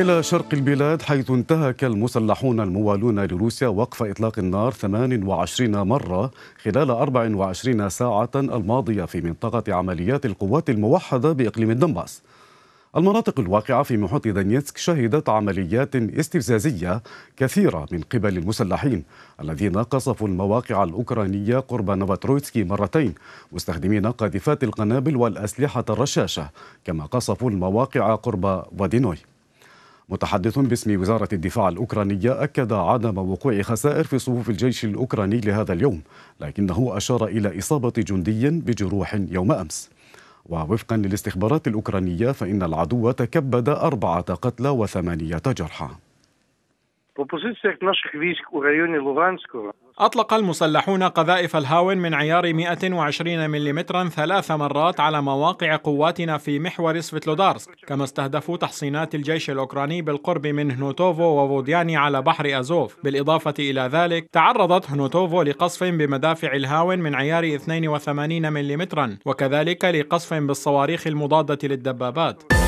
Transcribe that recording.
إلى شرق البلاد حيث انتهك المسلحون الموالون لروسيا وقف إطلاق النار 28 مرة خلال 24 ساعة الماضية في منطقة عمليات القوات الموحدة بإقليم الدنباس المناطق الواقعة في محيط دنيتسك شهدت عمليات استفزازية كثيرة من قبل المسلحين الذين قصفوا المواقع الأوكرانية قرب نوفاترويتسكي مرتين مستخدمين قاذفات القنابل والأسلحة الرشاشة كما قصفوا المواقع قرب فادينوي متحدث باسم وزارة الدفاع الأوكرانية أكد عدم وقوع خسائر في صفوف الجيش الأوكراني لهذا اليوم لكنه أشار إلى إصابة جندي بجروح يوم أمس ووفقا للاستخبارات الأوكرانية فإن العدو تكبد أربعة قتلى وثمانية جرحى أطلق المسلحون قذائف الهاون من عيار 120 ملم ثلاث مرات على مواقع قواتنا في محور سفتلودارسك كما استهدفوا تحصينات الجيش الأوكراني بالقرب من هنوتوفو وفودياني على بحر أزوف بالإضافة إلى ذلك تعرضت هنوتوفو لقصف بمدافع الهاون من عيار 82 ملم وكذلك لقصف بالصواريخ المضادة للدبابات